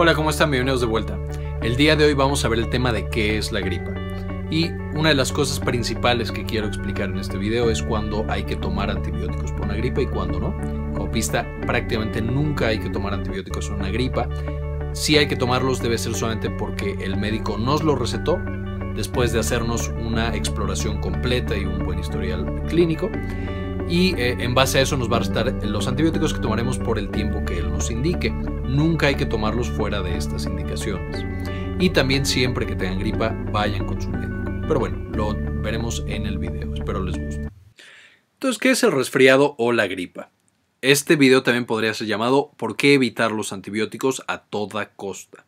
Hola, ¿cómo están? Bienvenidos de vuelta. El día de hoy vamos a ver el tema de qué es la gripa. Y una de las cosas principales que quiero explicar en este video es cuándo hay que tomar antibióticos por una gripa y cuándo no. Como pista, prácticamente nunca hay que tomar antibióticos por una gripa. Si hay que tomarlos debe ser solamente porque el médico nos lo recetó después de hacernos una exploración completa y un buen historial clínico y eh, en base a eso nos va a restar los antibióticos que tomaremos por el tiempo que él nos indique. Nunca hay que tomarlos fuera de estas indicaciones. Y también siempre que tengan gripa, vayan con su médico. Pero bueno, lo veremos en el video. Espero les guste. Entonces, ¿qué es el resfriado o la gripa? Este video también podría ser llamado ¿Por qué evitar los antibióticos a toda costa?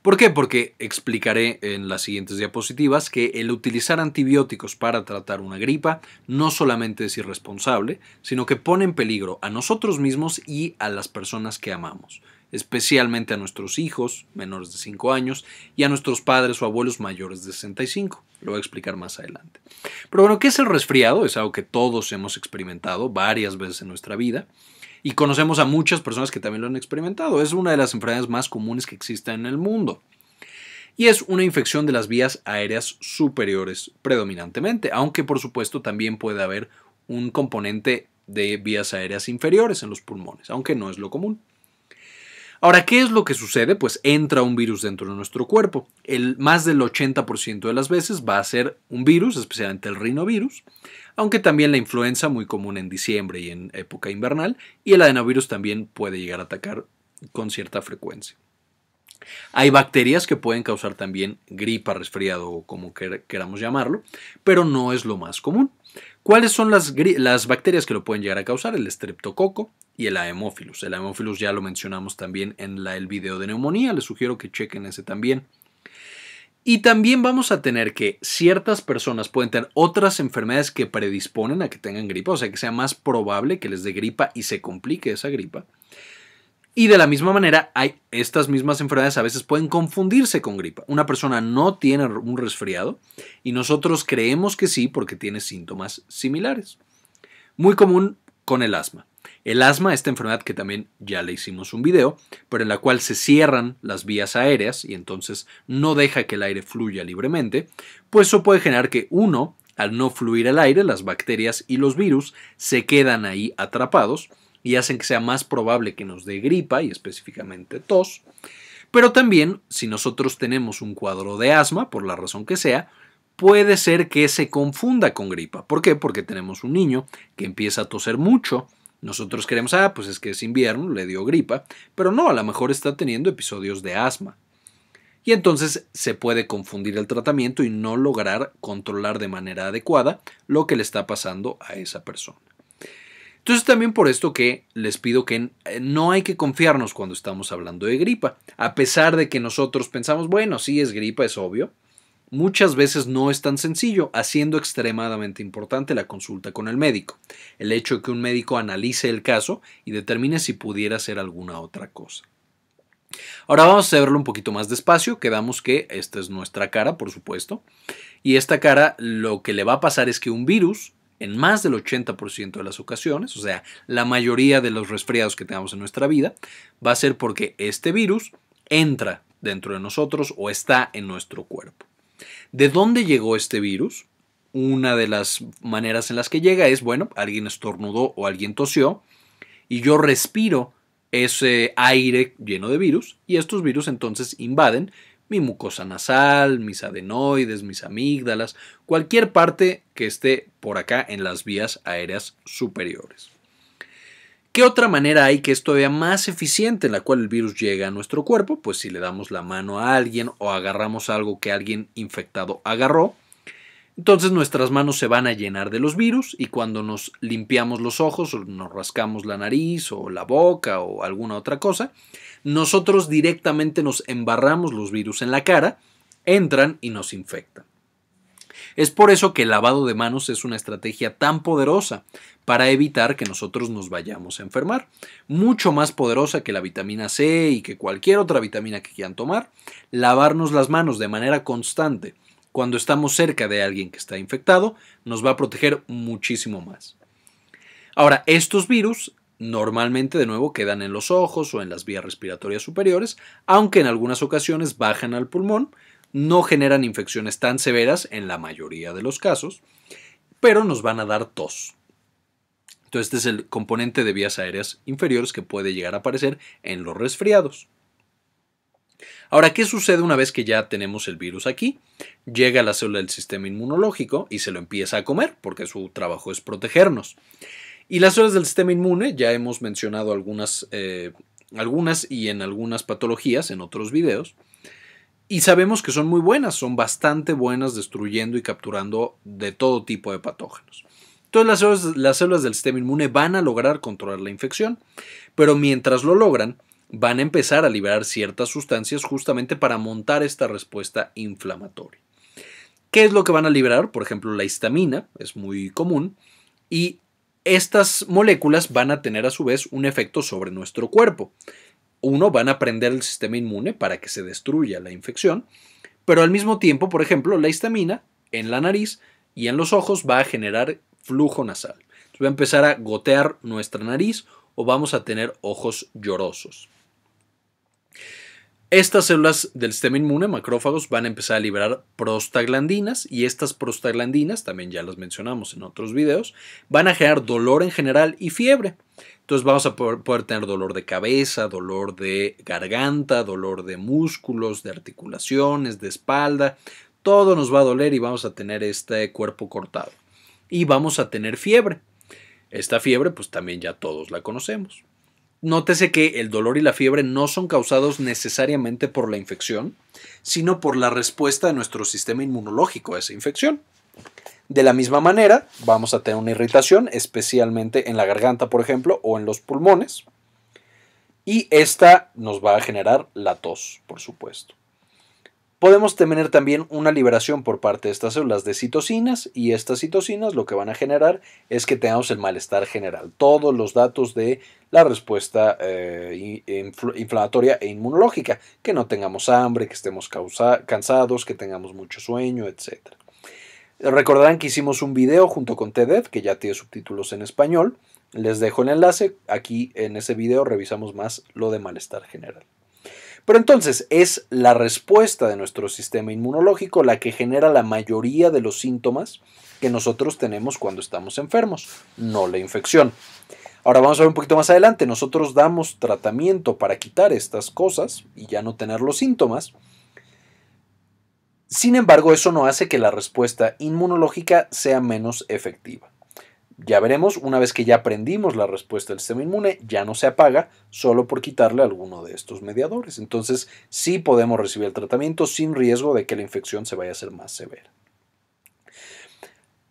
¿Por qué? Porque explicaré en las siguientes diapositivas que el utilizar antibióticos para tratar una gripa no solamente es irresponsable, sino que pone en peligro a nosotros mismos y a las personas que amamos especialmente a nuestros hijos menores de 5 años y a nuestros padres o abuelos mayores de 65. Lo voy a explicar más adelante. Pero bueno, ¿qué es el resfriado? Es algo que todos hemos experimentado varias veces en nuestra vida y conocemos a muchas personas que también lo han experimentado. Es una de las enfermedades más comunes que existen en el mundo. Y es una infección de las vías aéreas superiores predominantemente, aunque por supuesto también puede haber un componente de vías aéreas inferiores en los pulmones, aunque no es lo común. Ahora, ¿qué es lo que sucede? Pues entra un virus dentro de nuestro cuerpo. El, más del 80% de las veces va a ser un virus, especialmente el rinovirus, aunque también la influenza, muy común en diciembre y en época invernal, y el adenovirus también puede llegar a atacar con cierta frecuencia. Hay bacterias que pueden causar también gripa, resfriado o como queramos llamarlo, pero no es lo más común. ¿Cuáles son las, las, bacterias que lo pueden llegar a causar? El estreptococo, y el Haemophilus. El Haemophilus ya lo mencionamos también en la, el video de neumonía, les sugiero que chequen ese también. Y también vamos a tener que ciertas personas pueden tener otras enfermedades que predisponen a que tengan gripa, o sea que sea más probable que les dé gripa y se complique esa gripa. Y de la misma manera, hay estas mismas enfermedades a veces pueden confundirse con gripa. Una persona no tiene un resfriado y nosotros creemos que sí porque tiene síntomas similares. Muy común con el asma. El asma, esta enfermedad que también ya le hicimos un video, pero en la cual se cierran las vías aéreas y entonces no deja que el aire fluya libremente, pues eso puede generar que uno, al no fluir el aire, las bacterias y los virus se quedan ahí atrapados y hacen que sea más probable que nos dé gripa y específicamente tos. Pero también, si nosotros tenemos un cuadro de asma, por la razón que sea, puede ser que se confunda con gripa. ¿Por qué? Porque tenemos un niño que empieza a toser mucho, nosotros queremos, ah, pues es que es invierno, le dio gripa, pero no, a lo mejor está teniendo episodios de asma. Y entonces se puede confundir el tratamiento y no lograr controlar de manera adecuada lo que le está pasando a esa persona. Entonces también por esto que les pido que eh, no hay que confiarnos cuando estamos hablando de gripa, a pesar de que nosotros pensamos, bueno, sí es gripa, es obvio, muchas veces no es tan sencillo, haciendo extremadamente importante la consulta con el médico, el hecho de que un médico analice el caso y determine si pudiera hacer alguna otra cosa. Ahora vamos a hacerlo un poquito más despacio, quedamos que esta es nuestra cara, por supuesto, y esta cara lo que le va a pasar es que un virus, en más del 80% de las ocasiones, o sea, la mayoría de los resfriados que tengamos en nuestra vida, va a ser porque este virus entra dentro de nosotros o está en nuestro cuerpo. ¿De dónde llegó este virus? Una de las maneras en las que llega es, bueno, alguien estornudó o alguien tosió y yo respiro ese aire lleno de virus y estos virus entonces invaden mi mucosa nasal, mis adenoides, mis amígdalas, cualquier parte que esté por acá en las vías aéreas superiores. ¿Qué otra manera hay que es todavía más eficiente en la cual el virus llega a nuestro cuerpo? Pues si le damos la mano a alguien o agarramos algo que alguien infectado agarró, entonces nuestras manos se van a llenar de los virus y cuando nos limpiamos los ojos o nos rascamos la nariz o la boca o alguna otra cosa, nosotros directamente nos embarramos los virus en la cara, entran y nos infectan. Es por eso que el lavado de manos es una estrategia tan poderosa para evitar que nosotros nos vayamos a enfermar. Mucho más poderosa que la vitamina C y que cualquier otra vitamina que quieran tomar. Lavarnos las manos de manera constante cuando estamos cerca de alguien que está infectado nos va a proteger muchísimo más. Ahora, estos virus normalmente de nuevo quedan en los ojos o en las vías respiratorias superiores, aunque en algunas ocasiones bajan al pulmón, no generan infecciones tan severas en la mayoría de los casos, pero nos van a dar tos. Entonces, este es el componente de vías aéreas inferiores que puede llegar a aparecer en los resfriados. Ahora, ¿qué sucede una vez que ya tenemos el virus aquí? Llega a la célula del sistema inmunológico y se lo empieza a comer, porque su trabajo es protegernos. Y las células del sistema inmune, ya hemos mencionado algunas, eh, algunas y en algunas patologías en otros videos, y sabemos que son muy buenas, son bastante buenas destruyendo y capturando de todo tipo de patógenos. Entonces las células, las células del sistema inmune van a lograr controlar la infección, pero mientras lo logran, van a empezar a liberar ciertas sustancias justamente para montar esta respuesta inflamatoria. ¿Qué es lo que van a liberar? Por ejemplo, la histamina, es muy común, y estas moléculas van a tener a su vez un efecto sobre nuestro cuerpo uno, van a prender el sistema inmune para que se destruya la infección, pero al mismo tiempo, por ejemplo, la histamina en la nariz y en los ojos va a generar flujo nasal. va a empezar a gotear nuestra nariz o vamos a tener ojos llorosos. Estas células del sistema inmune, macrófagos, van a empezar a liberar prostaglandinas y estas prostaglandinas, también ya las mencionamos en otros videos, van a generar dolor en general y fiebre. Entonces vamos a poder, tener dolor de cabeza, dolor de garganta, dolor de músculos, de articulaciones, de espalda. Todo nos va a doler y vamos a tener este cuerpo cortado. Y vamos a tener fiebre. Esta fiebre pues también ya todos la conocemos. Nótese que el dolor y la fiebre no son causados necesariamente por la infección, sino por la respuesta de nuestro sistema inmunológico a esa infección. De la misma manera, vamos a tener una irritación, especialmente en la garganta, por ejemplo, o en los pulmones. Y esta nos va a generar la tos, por supuesto. Podemos tener también una liberación por parte de estas células de citocinas y estas citocinas lo que van a generar es que tengamos el malestar general. Todos los datos de la respuesta eh, inflamatoria e inmunológica, que no tengamos hambre, que estemos cansados, que tengamos mucho sueño, etc. Recordarán que hicimos un video junto con TEDED, e que ya tiene subtítulos en español. Les dejo el enlace. Aquí en ese video revisamos más lo de malestar general. Pero entonces es la respuesta de nuestro sistema inmunológico la que genera la mayoría de los síntomas que nosotros tenemos cuando estamos enfermos, no la infección. Ahora vamos a ver un poquito más adelante, nosotros damos tratamiento para quitar estas cosas y ya no tener los síntomas. Sin embargo, eso no hace que la respuesta inmunológica sea menos efectiva. Ya veremos, una vez que ya aprendimos la respuesta del sistema inmune, ya no se apaga solo por quitarle alguno de estos mediadores. Entonces, sí podemos recibir el tratamiento sin riesgo de que la infección se vaya a hacer más severa.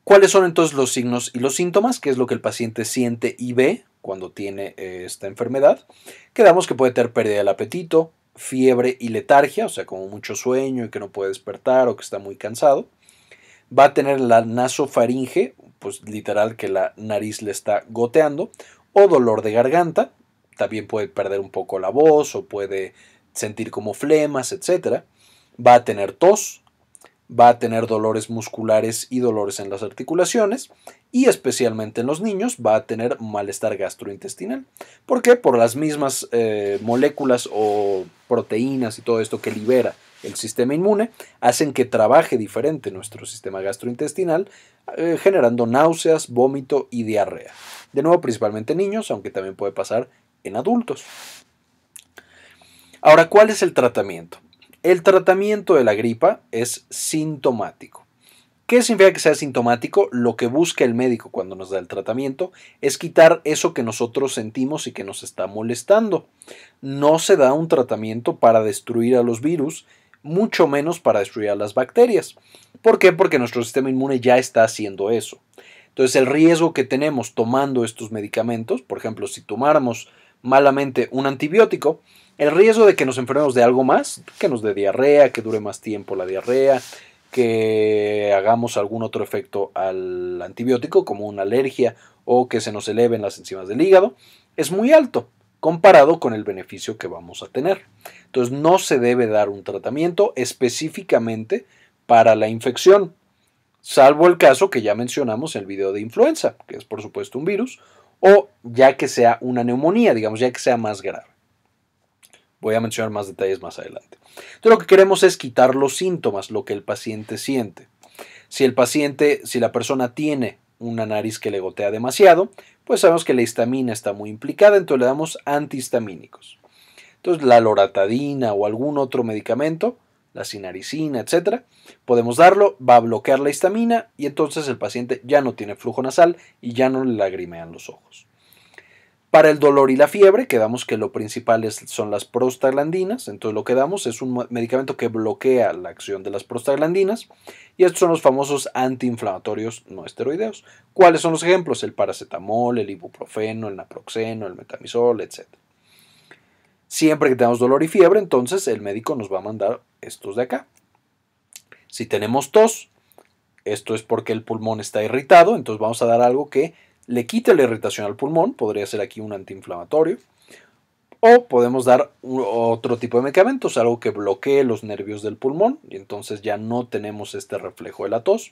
¿Cuáles son entonces los signos y los síntomas? ¿Qué es lo que el paciente siente y ve cuando tiene eh, esta enfermedad? Quedamos que puede tener pérdida del apetito, fiebre y letargia, o sea, como mucho sueño y que no puede despertar o que está muy cansado. Va a tener la nasofaringe pues literal que la nariz le está goteando, o dolor de garganta, también puede perder un poco la voz o puede sentir como flemas, etc. Va a tener tos, va a tener dolores musculares y dolores en las articulaciones y especialmente en los niños va a tener malestar gastrointestinal. ¿Por qué? Por las mismas eh, moléculas o proteínas y todo esto que libera el sistema inmune, hacen que trabaje diferente nuestro sistema gastrointestinal, eh, generando náuseas, vómito y diarrea. De nuevo, principalmente en niños, aunque también puede pasar en adultos. Ahora, ¿cuál es el tratamiento? El tratamiento de la gripa es sintomático. ¿Qué significa que sea sintomático? Lo que busca el médico cuando nos da el tratamiento es quitar eso que nosotros sentimos y que nos está molestando. No se da un tratamiento para destruir a los virus, mucho menos para destruir a las bacterias. ¿Por qué? Porque nuestro sistema inmune ya está haciendo eso. Entonces el riesgo que tenemos tomando estos medicamentos, por ejemplo, si tomáramos malamente un antibiótico, el riesgo de que nos enfermemos de algo más, que nos dé diarrea, que dure más tiempo la diarrea, que hagamos algún otro efecto al antibiótico, como una alergia o que se nos eleven las enzimas del hígado, es muy alto comparado con el beneficio que vamos a tener. Entonces no se debe dar un tratamiento específicamente para la infección, salvo el caso que ya mencionamos en el video de influenza, que es por supuesto un virus, o ya que sea una neumonía, digamos, ya que sea más grave. Voy a mencionar más detalles más adelante. Entonces lo que queremos es quitar los síntomas, lo que el paciente siente. Si el paciente, si la persona tiene una nariz que le gotea demasiado, pues sabemos que la histamina está muy implicada, entonces le damos antihistamínicos. Entonces la loratadina o algún otro medicamento, la sinaricina, etcétera, podemos darlo, va a bloquear la histamina y entonces el paciente ya no tiene flujo nasal y ya no le lagrimean los ojos. Para el dolor y la fiebre, quedamos que lo principal son las prostaglandinas, entonces lo que damos es un medicamento que bloquea la acción de las prostaglandinas y estos son los famosos antiinflamatorios no esteroideos. ¿Cuáles son los ejemplos? El paracetamol, el ibuprofeno, el naproxeno, el metamizol, etc. Siempre que tenemos dolor y fiebre, entonces el médico nos va a mandar estos de acá. Si tenemos tos, esto es porque el pulmón está irritado, entonces vamos a dar algo que le quita la irritación al pulmón, podría ser aquí un antiinflamatorio, o podemos dar otro tipo de medicamentos, algo que bloquee los nervios del pulmón y entonces ya no tenemos este reflejo de la tos,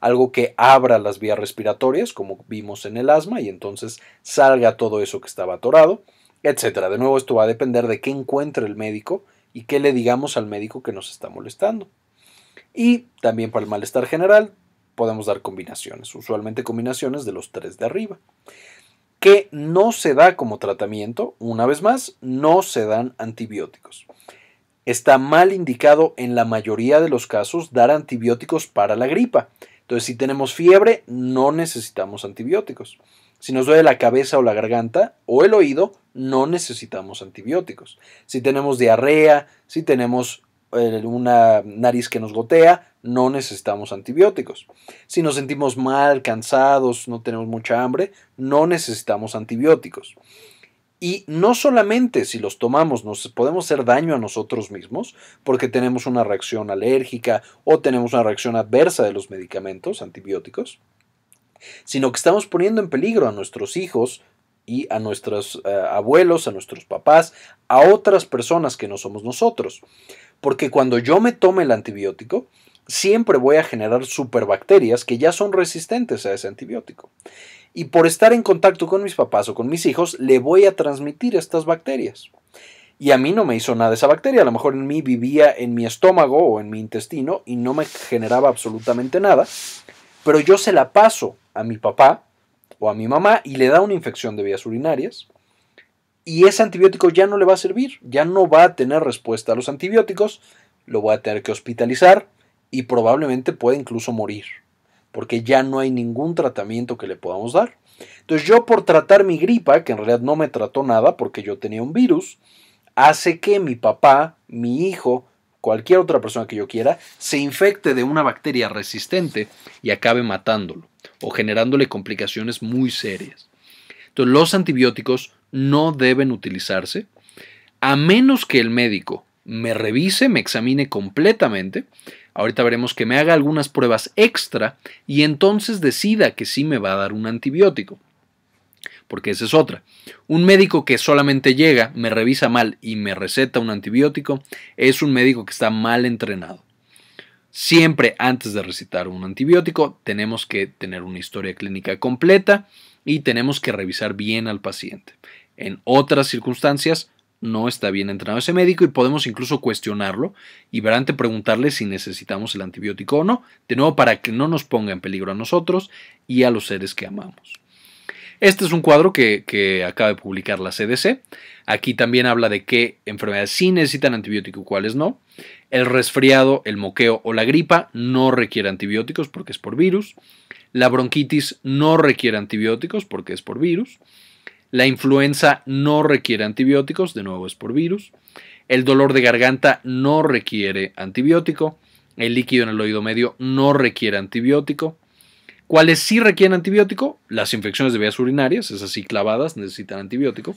algo que abra las vías respiratorias, como vimos en el asma, y entonces salga todo eso que estaba atorado, etcétera. De nuevo, esto va a depender de qué encuentre el médico y qué le digamos al médico que nos está molestando. Y también para el malestar general, podemos dar combinaciones, usualmente combinaciones de los tres de arriba, que no se da como tratamiento, una vez más, no se dan antibióticos. Está mal indicado en la mayoría de los casos dar antibióticos para la gripa. Entonces, si tenemos fiebre, no necesitamos antibióticos. Si nos duele la cabeza o la garganta o el oído, no necesitamos antibióticos. Si tenemos diarrea, si tenemos eh, una nariz que nos gotea, no necesitamos antibióticos. Si nos sentimos mal, cansados, no tenemos mucha hambre, no necesitamos antibióticos. Y no solamente si los tomamos nos podemos hacer daño a nosotros mismos porque tenemos una reacción alérgica o tenemos una reacción adversa de los medicamentos antibióticos, sino que estamos poniendo en peligro a nuestros hijos, y a nuestros eh, abuelos, a nuestros papás, a otras personas que no somos nosotros porque cuando yo me tome el antibiótico, siempre voy a generar superbacterias que ya son resistentes a ese antibiótico. Y por estar en contacto con mis papás o con mis hijos, le voy a transmitir estas bacterias. Y a mí no me hizo nada esa bacteria, a lo mejor en mí vivía en mi estómago o en mi intestino y no me generaba absolutamente nada, pero yo se la paso a mi papá o a mi mamá y le da una infección de vías urinarias y ese antibiótico ya no le va a servir, ya no va a tener respuesta a los antibióticos, lo va a tener que hospitalizar y probablemente pueda incluso morir, porque ya no hay ningún tratamiento que le podamos dar. Entonces yo por tratar mi gripa, que en realidad no me trató nada porque yo tenía un virus, hace que mi papá, mi hijo, cualquier otra persona que yo quiera, se infecte de una bacteria resistente y acabe matándolo o generándole complicaciones muy serias. Entonces los antibióticos no deben utilizarse a menos que el médico me revise, me examine completamente. Ahorita veremos que me haga algunas pruebas extra y entonces decida que sí me va a dar un antibiótico. Porque esa es otra. Un médico que solamente llega, me revisa mal y me receta un antibiótico, es un médico que está mal entrenado. Siempre antes de recitar un antibiótico tenemos que tener una historia clínica completa y tenemos que revisar bien al paciente en otras circunstancias no está bien entrenado ese médico y podemos incluso cuestionarlo y verante preguntarle si necesitamos el antibiótico o no, de nuevo para que no nos ponga en peligro a nosotros y a los seres que amamos. Este es un cuadro que, que, acaba de publicar la CDC. Aquí también habla de qué enfermedades sí necesitan antibiótico y cuáles no. El resfriado, el moqueo o la gripa no requiere antibióticos porque es por virus. La bronquitis no requiere antibióticos porque es por virus. La influenza no requiere antibióticos, de nuevo es por virus. El dolor de garganta no requiere antibiótico. El líquido en el oído medio no requiere antibiótico. ¿Cuáles sí requieren antibiótico? Las infecciones de vías urinarias, esas sí clavadas necesitan antibiótico.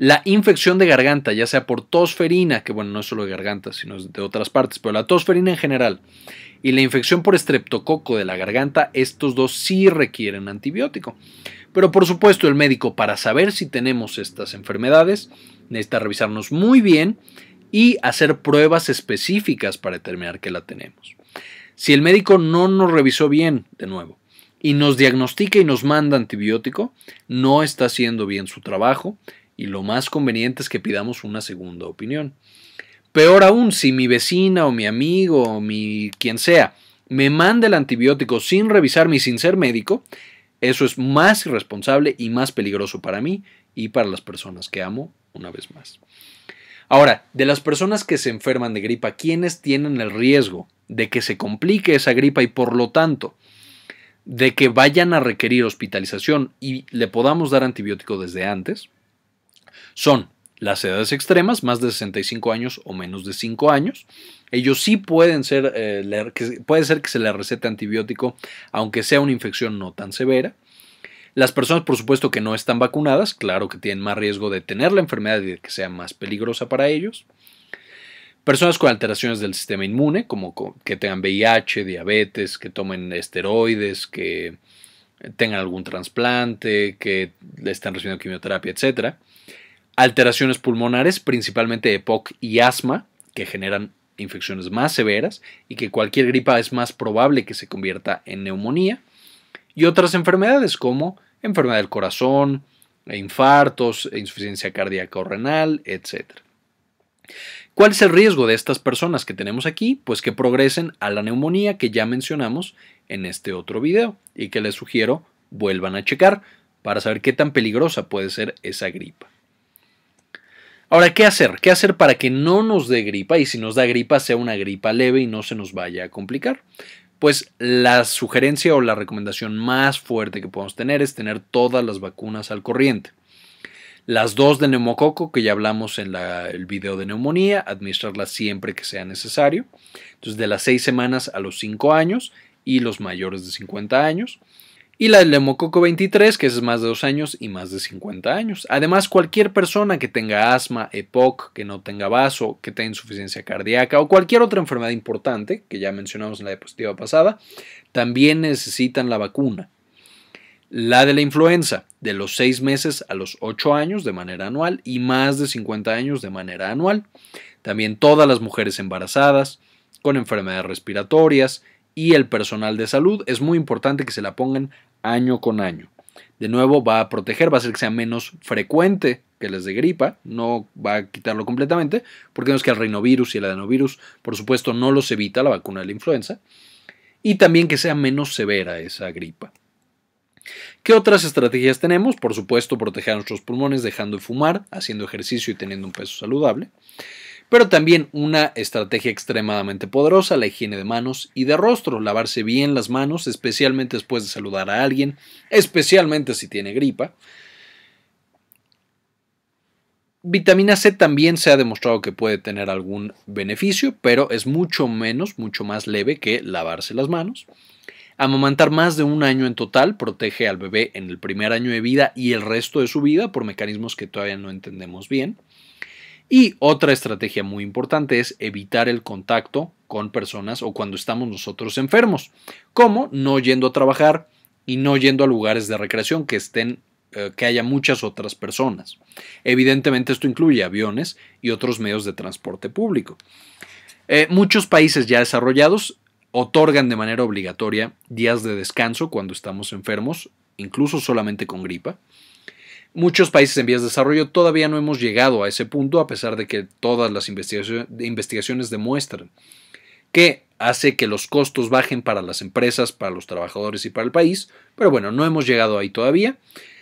La infección de garganta, ya sea por tosferina, que bueno, no es solo de garganta, sino de otras partes, pero la tosferina en general, y la infección por estreptococo de la garganta, estos dos sí requieren antibiótico. Pero por supuesto el médico para saber si tenemos estas enfermedades necesita revisarnos muy bien y hacer pruebas específicas para determinar que la tenemos. Si el médico no nos revisó bien, de nuevo, y nos diagnostica y nos manda antibiótico, no está haciendo bien su trabajo y lo más conveniente es que pidamos una segunda opinión. Peor aún, si mi vecina o mi amigo o mi quien sea me manda el antibiótico sin revisarme y sin ser médico, eso es más irresponsable y más peligroso para mí y para las personas que amo una vez más. Ahora, de las personas que se enferman de gripa, ¿quiénes tienen el riesgo de que se complique esa gripa y por lo tanto de que vayan a requerir hospitalización y le podamos dar antibiótico desde antes? son las edades extremas, más de 65 años o menos de 5 años. Ellos sí pueden ser, eh, que, puede ser que se les recete antibiótico, aunque sea una infección no tan severa. Las personas, por supuesto, que no están vacunadas, claro que tienen más riesgo de tener la enfermedad y de que sea más peligrosa para ellos. Personas con alteraciones del sistema inmune, como que tengan VIH, diabetes, que tomen esteroides, que tengan algún trasplante, que le estén recibiendo quimioterapia, etcétera alteraciones pulmonares, principalmente EPOC y asma, que generan infecciones más severas y que cualquier gripa es más probable que se convierta en neumonía, y otras enfermedades como enfermedad del corazón, infartos, insuficiencia cardíaca o renal, etc. ¿Cuál es el riesgo de estas personas que tenemos aquí? Pues que progresen a la neumonía que ya mencionamos en este otro video y que les sugiero vuelvan a checar para saber qué tan peligrosa puede ser esa gripa. Ahora, ¿qué hacer? ¿Qué hacer para que no nos dé gripa y si nos da gripa sea una gripa leve y no se nos vaya a complicar? Pues la sugerencia o la recomendación más fuerte que podemos tener es tener todas las vacunas al corriente. Las dos de neumococo, que ya hablamos en el video de neumonía, administrarlas siempre que sea necesario. Entonces, de las seis semanas a los cinco años y los mayores de 50 años y la del hemococo 23, que es más de 2 años y más de 50 años. Además, cualquier persona que tenga asma, EPOC, que no tenga vaso, que tenga insuficiencia cardíaca o cualquier otra enfermedad importante, que ya mencionamos en la diapositiva pasada, también necesitan la vacuna. La de la influenza, de los seis meses a los 8 años de manera anual y más de 50 años de manera anual. También todas las mujeres embarazadas, con enfermedades respiratorias y el personal de salud. Es muy importante que se la pongan año con año. De nuevo, va a proteger, va a hacer que sea menos frecuente que les de gripa, no va a quitarlo completamente, porque es que el rinovirus y el adenovirus, por supuesto, no los evita la vacuna de la influenza, y también que sea menos severa esa gripa. ¿Qué otras estrategias tenemos? Por supuesto, proteger nuestros pulmones dejando de fumar, haciendo ejercicio y teniendo un peso saludable pero también una estrategia extremadamente poderosa, la higiene de manos y de rostro, lavarse bien las manos, especialmente después de saludar a alguien, especialmente si tiene gripa. Vitamina C también se ha demostrado que puede tener algún beneficio, pero es mucho menos, mucho más leve que lavarse las manos. Amamantar más de un año en total protege al bebé en el primer año de vida y el resto de su vida por mecanismos que todavía no entendemos bien. Y otra estrategia muy importante es evitar el contacto con personas o cuando estamos nosotros enfermos, como no yendo a trabajar y no yendo a lugares de recreación que estén eh, que haya muchas otras personas. Evidentemente esto incluye aviones y otros medios de transporte público. Eh, muchos países ya desarrollados otorgan de manera obligatoria días de descanso cuando estamos enfermos, incluso solamente con gripa. Muchos países en vías de desarrollo todavía no hemos llegado a ese punto, a pesar de que todas las investigaciones demuestran que hace que los costos bajen para las empresas, para los trabajadores y para el país, pero bueno, no hemos llegado ahí todavía.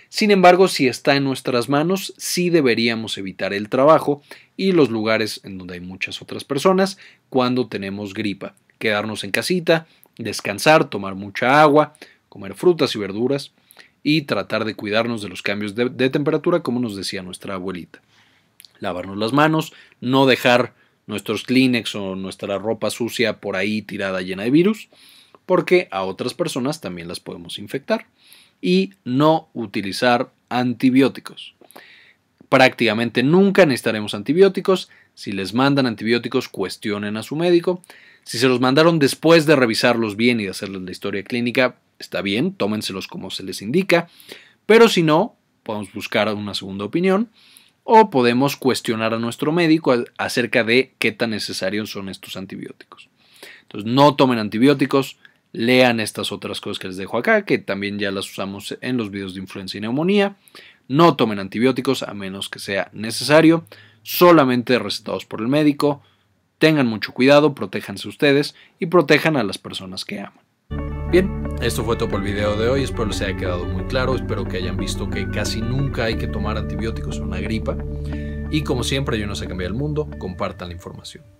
Sin embargo, si está en nuestras manos, sí deberíamos evitar el trabajo y los lugares en donde hay muchas otras personas cuando tenemos gripa. Quedarnos en casita, descansar, tomar mucha agua, comer frutas y verduras, y tratar de cuidarnos de los cambios de, temperatura, como nos decía nuestra abuelita. Lavarnos las manos, no dejar nuestros Kleenex o nuestra ropa sucia por ahí tirada llena de virus, porque a otras personas también las podemos infectar. Y no utilizar antibióticos. Prácticamente nunca necesitaremos antibióticos. Si les mandan antibióticos, cuestionen a su médico. Si se los mandaron después de revisarlos bien y de hacerles la historia clínica, está bien, tómenselos como se les indica, pero si no, podemos buscar una segunda opinión o podemos cuestionar a nuestro médico acerca de qué tan necesarios son estos antibióticos. Entonces, no tomen antibióticos, lean estas otras cosas que les dejo acá, que también ya las usamos en los videos de influenza y neumonía. No tomen antibióticos a menos que sea necesario, solamente recetados por el médico. Tengan mucho cuidado, protéjanse ustedes y protejan a las personas que aman. Bien, esto fue todo por el video de hoy, espero les haya quedado muy claro, espero que hayan visto que casi nunca hay que tomar antibióticos en una gripa y como siempre yo no sé cambiar el mundo, compartan la información.